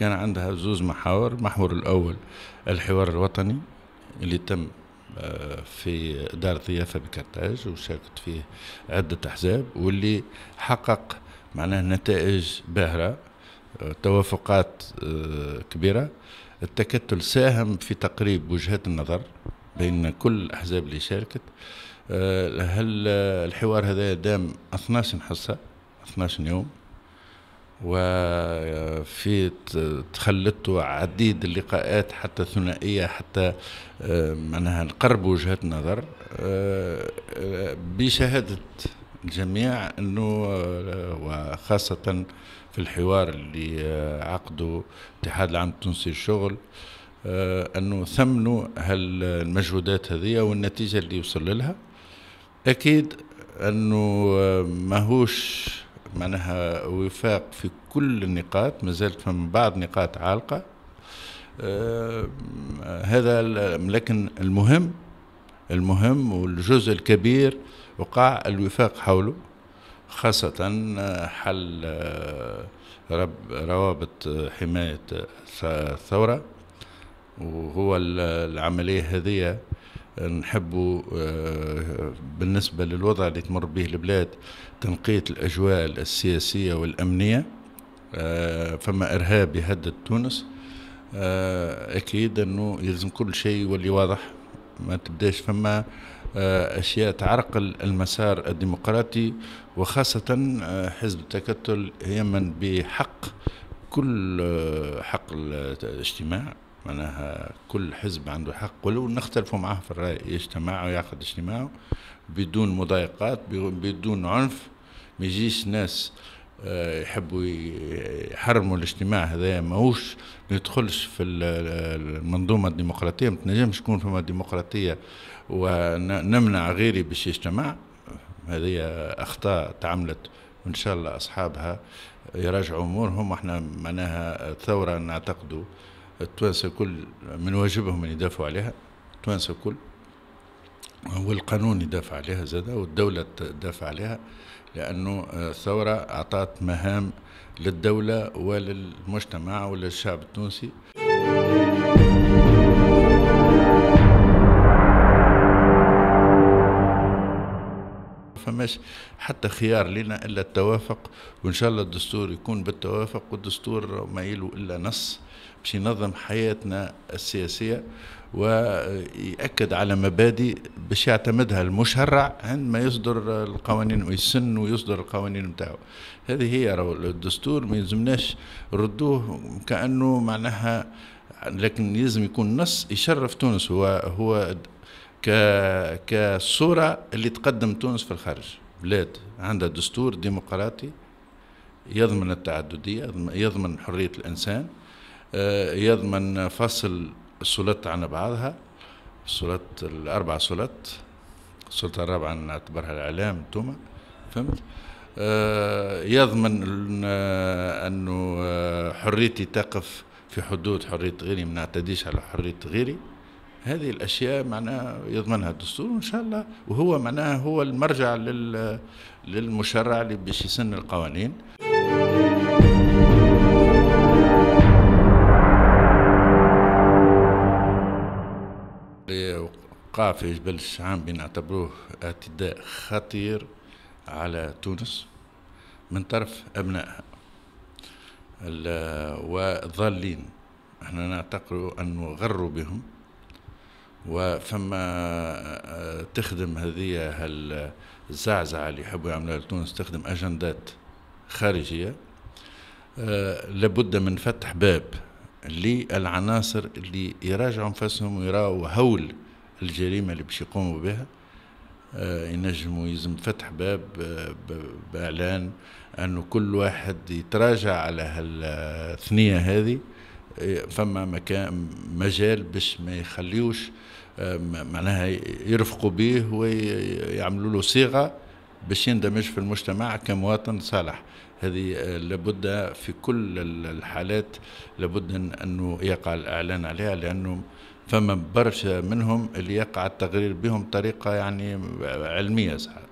كان عندها زوز محاور محور الأول الحوار الوطني اللي تم آه، في دار الضيافة بكرتاج وشاركت فيه عدة أحزاب واللي حقق معناه نتائج باهرة آه، توافقات آه، كبيرة التكتل ساهم في تقريب وجهات النظر بين كل الأحزاب اللي شاركت هل الحوار هذا دام 12 حصة 12 يوم وفي تخلطت عديد اللقاءات حتى ثنائية حتى آه، معناها نقرب وجهات نظر آه، آه، بشهادة الجميع أنه وخاصة في الحوار اللي عقده اتحاد العام التونسي للشغل أنه ثمنوا هالمجهودات هذه والنتيجة اللي وصل لها أكيد أنه ماهوش معناها وفاق في كل النقاط ما زالت فما بعض نقاط عالقه آه هذا لكن المهم المهم والجزء الكبير وقع الوفاق حوله خاصة آه، حل آه، رب روابط آه، حماية الثورة وهو العملية هذه نحب بالنسبة للوضع اللي تمر به البلاد تنقية الأجواء السياسية والأمنية آه، فما إرهاب يهدد تونس آه، أكيد أنه يلزم كل شيء واللي واضح ما تبداش فما آه، أشياء تعرقل المسار الديمقراطي وخاصة حزب التكتل يمن بحق كل حق الاجتماع معناها كل حزب عنده حق ولو نختلفوا معه في الرأي يجتمع ويعقد اجتماعه بدون مضايقات بدون عنف ما يجيش ناس يحبوا يحرموا الاجتماع هذا ماهوش ما يدخلش في المنظومه الديمقراطيه ما تنجمش تكون فما ديمقراطيه ونمنع غيري باش يجتمع هذه اخطاء تعملت وان شاء الله اصحابها يراجعوا امورهم احنا معناها الثوره نعتقدوا التوانسه كل من واجبهم ان يدافعوا عليها التوانسه كل والقانون يدافع عليها زادة والدولة تدافع عليها لأنه الثورة أعطت مهام للدولة وللمجتمع وللشعب التونسي فماش حتى خيار لنا إلا التوافق وإن شاء الله الدستور يكون بالتوافق والدستور ما يلو إلا نص باش ينظم حياتنا السياسية ويأكد على مبادئ باش يعتمدها المشرع عندما يصدر القوانين ويسن ويصدر القوانين نتاعو هذه هي الدستور ما يلزمناش ردوه كأنه معناها لكن لازم يكون نص يشرف تونس هو هو كصوره اللي تقدم تونس في الخارج بلاد عندها دستور ديمقراطي يضمن التعددية يضمن حرية الإنسان آه، يضمن فصل السلطة عن بعضها السلطة الأربع سلطة السلطة الرابعة نعتبرها الإعلام توما فهمت آه، يضمن آه، أنه حريتي تقف في حدود حرية غيري ما نعتديش على حرية غيري هذه الاشياء معناها يضمنها الدستور وان شاء الله وهو معناها هو المرجع للمشرع اللي باش يسن القوانين وقع في جبل الشعام بنعتبروه اعتداء خطير على تونس من طرف ابنائها وظالين احنا نعتقد انه غروا بهم وفما آه، تخدم هذه الزعزعة اللي يحبوا يعملوها لتونس تخدم أجندات خارجية آه، لابد من فتح باب للعناصر اللي يراجعوا أنفسهم ويراوا هول الجريمة اللي باش يقوموا بها آه، ينجموا يلزم فتح باب بإعلان أنه كل واحد يتراجع على هالثنية هذه فما مكان مجال باش ما يخليوش آه، معناها يرفقوا به ويعملوا له صيغه باش يندمج في المجتمع كمواطن صالح هذه آه، لابد في كل الحالات لابد انه يقع الاعلان عليها لانه فما برشا منهم اللي يقع التقرير بهم بطريقه يعني آه، علميه ساعات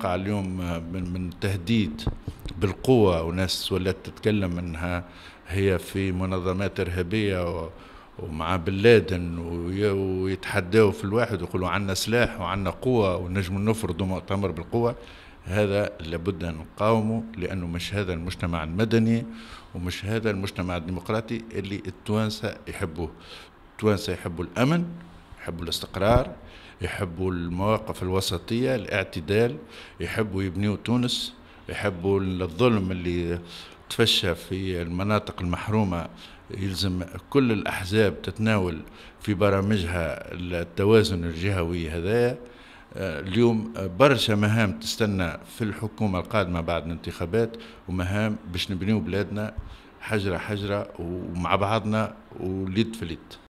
يقع اليوم آه، من, من تهديد بالقوة وناس ولات تتكلم أنها هي في منظمات إرهابية ومع بن لادن ويتحداوا في الواحد ويقولوا عندنا سلاح وعندنا قوة ونجم نفرض مؤتمر بالقوة هذا لابد أن نقاومه لأنه مش هذا المجتمع المدني ومش هذا المجتمع الديمقراطي اللي التوانسة يحبوه التوانسة يحبوا الأمن يحبوا الاستقرار يحبوا المواقف الوسطية الاعتدال يحبوا يبنيوا تونس يحبوا الظلم اللي تفشى في المناطق المحرومة يلزم كل الأحزاب تتناول في برامجها التوازن الجهوي هذايا اليوم برشا مهام تستنى في الحكومة القادمة بعد الانتخابات ومهام باش نبنيو بلادنا حجرة حجرة ومع بعضنا وليد في ليد